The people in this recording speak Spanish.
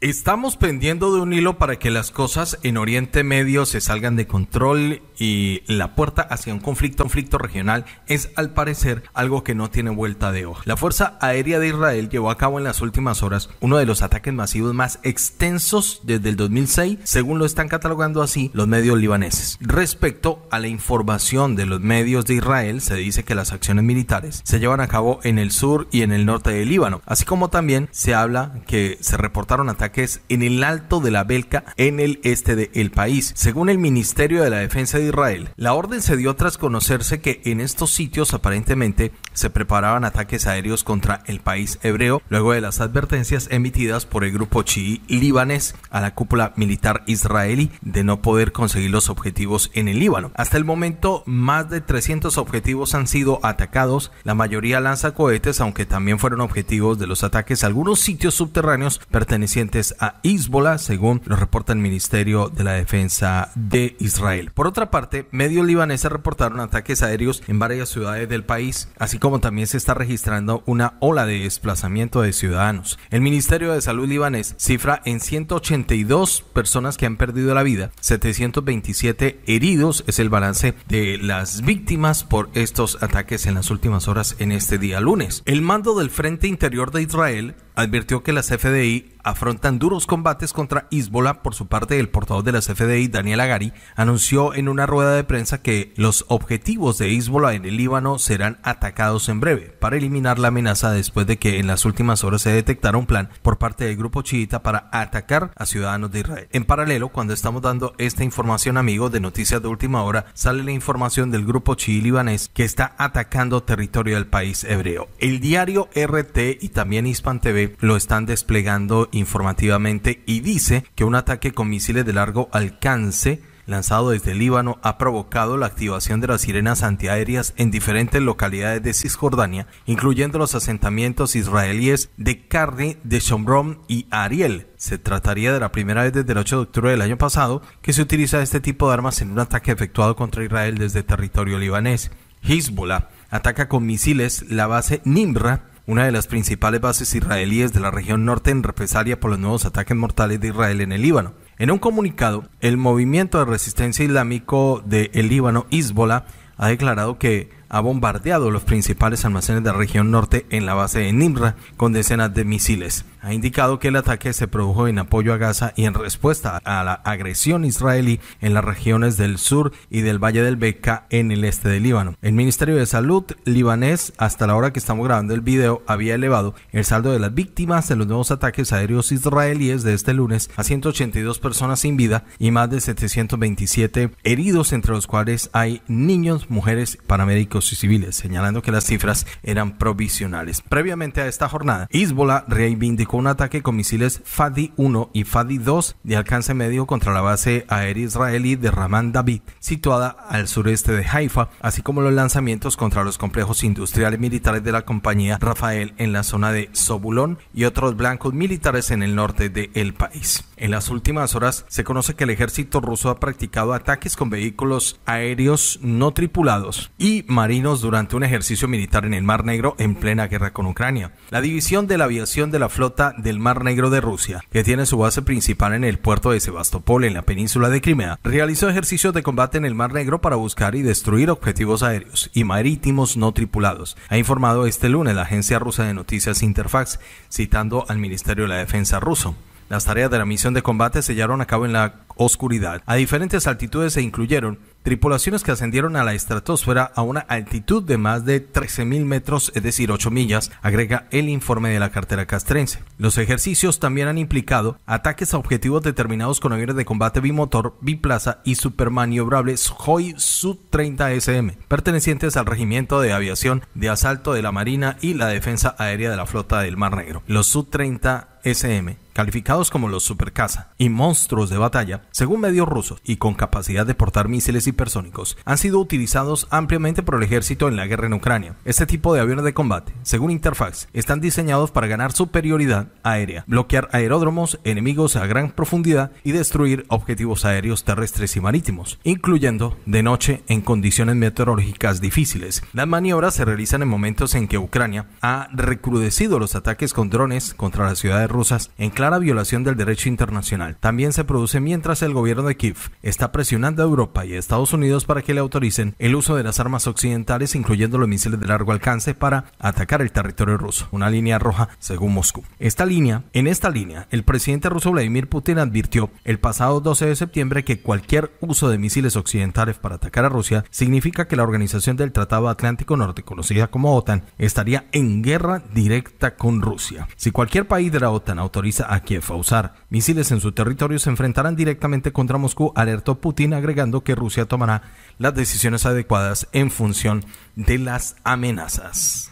Estamos pendiendo de un hilo para que las cosas en Oriente Medio se salgan de control y la puerta hacia un conflicto, conflicto regional es al parecer algo que no tiene vuelta de hoja. La Fuerza Aérea de Israel llevó a cabo en las últimas horas uno de los ataques masivos más extensos desde el 2006, según lo están catalogando así los medios libaneses. Respecto a la información de los medios de Israel, se dice que las acciones militares se llevan a cabo en el sur y en el norte del Líbano, así como también se habla que se reportaron ataques es en el Alto de la Belka, en el este del país. Según el Ministerio de la Defensa de Israel, la orden se dio tras conocerse que en estos sitios aparentemente se preparaban ataques aéreos contra el país hebreo luego de las advertencias emitidas por el grupo chií libanés a la cúpula militar israelí de no poder conseguir los objetivos en el Líbano. Hasta el momento, más de 300 objetivos han sido atacados, la mayoría lanza cohetes, aunque también fueron objetivos de los ataques a algunos sitios subterráneos pertenecientes a Hezbollah, según lo reporta el Ministerio de la Defensa de Israel. Por otra parte, medios libaneses reportaron ataques aéreos en varias ciudades del país, así como como también se está registrando una ola de desplazamiento de ciudadanos. El Ministerio de Salud libanés cifra en 182 personas que han perdido la vida, 727 heridos es el balance de las víctimas por estos ataques en las últimas horas en este día lunes. El mando del Frente Interior de Israel advirtió que las FDI afrontan duros combates contra Hezbollah. Por su parte, el portavoz de las FDI, Daniel Agari, anunció en una rueda de prensa que los objetivos de Hezbollah en el Líbano serán atacados en breve para eliminar la amenaza después de que en las últimas horas se detectara un plan por parte del grupo chiita para atacar a ciudadanos de Israel. En paralelo, cuando estamos dando esta información, amigos, de noticias de última hora, sale la información del grupo chií libanés que está atacando territorio del país hebreo. El diario RT y también Hispan TV lo están desplegando informativamente y dice que un ataque con misiles de largo alcance lanzado desde Líbano ha provocado la activación de las sirenas antiaéreas en diferentes localidades de Cisjordania, incluyendo los asentamientos israelíes de Carne, de Shomron y Ariel. Se trataría de la primera vez desde el 8 de octubre del año pasado que se utiliza este tipo de armas en un ataque efectuado contra Israel desde territorio libanés. Hezbollah ataca con misiles la base Nimra una de las principales bases israelíes de la región norte en represalia por los nuevos ataques mortales de Israel en el Líbano. En un comunicado, el movimiento de resistencia islámico del de Líbano, Hezbollah, ha declarado que ha bombardeado los principales almacenes de la región norte en la base de Nimra con decenas de misiles. Ha indicado que el ataque se produjo en apoyo a Gaza y en respuesta a la agresión israelí en las regiones del sur y del Valle del Beca en el este de Líbano. El Ministerio de Salud libanés, hasta la hora que estamos grabando el video, había elevado el saldo de las víctimas de los nuevos ataques aéreos israelíes de este lunes a 182 personas sin vida y más de 727 heridos, entre los cuales hay niños, mujeres, paramédicos y civiles, señalando que las cifras eran provisionales. Previamente a esta jornada, Hezbollah reivindicó un ataque con misiles FADI-1 y FADI-2 de alcance medio contra la base aérea israelí de Ramán David, situada al sureste de Haifa, así como los lanzamientos contra los complejos industriales militares de la compañía Rafael en la zona de Sobulón y otros blancos militares en el norte del país. En las últimas horas se conoce que el ejército ruso ha practicado ataques con vehículos aéreos no tripulados y marítimos durante un ejercicio militar en el Mar Negro en plena guerra con Ucrania. La División de la Aviación de la Flota del Mar Negro de Rusia, que tiene su base principal en el puerto de Sebastopol en la península de Crimea, realizó ejercicios de combate en el Mar Negro para buscar y destruir objetivos aéreos y marítimos no tripulados, ha informado este lunes la agencia rusa de noticias Interfax, citando al Ministerio de la Defensa ruso. Las tareas de la misión de combate se llevaron a cabo en la oscuridad. A diferentes altitudes se incluyeron tripulaciones que ascendieron a la estratosfera a una altitud de más de 13.000 metros, es decir, 8 millas, agrega el informe de la cartera castrense. Los ejercicios también han implicado ataques a objetivos determinados con aviones de combate bimotor, biplaza y supermaniobrables hoy Su-30SM, pertenecientes al Regimiento de Aviación de Asalto de la Marina y la Defensa Aérea de la Flota del Mar Negro. Los Su-30 SM calificados como los supercaza y monstruos de batalla, según medios rusos y con capacidad de portar misiles hipersónicos, han sido utilizados ampliamente por el ejército en la guerra en Ucrania. Este tipo de aviones de combate, según Interfax, están diseñados para ganar superioridad aérea, bloquear aeródromos enemigos a gran profundidad y destruir objetivos aéreos terrestres y marítimos, incluyendo de noche en condiciones meteorológicas difíciles. Las maniobras se realizan en momentos en que Ucrania ha recrudecido los ataques con drones contra las ciudades rusas en clara violación del derecho internacional. También se produce mientras el gobierno de Kiev está presionando a Europa y a Estados Unidos para que le autoricen el uso de las armas occidentales, incluyendo los misiles de largo alcance, para atacar el territorio ruso, una línea roja según Moscú. Esta línea, en esta línea, el presidente ruso Vladimir Putin advirtió el pasado 12 de septiembre que cualquier uso de misiles occidentales para atacar a Rusia significa que la organización del Tratado Atlántico Norte, conocida como OTAN, estaría en guerra directa con Rusia. Si cualquier país de la OTAN autoriza a Kiev a usar misiles en su territorio se enfrentarán directamente contra Moscú, alertó Putin, agregando que Rusia tomará las decisiones adecuadas en función de las amenazas.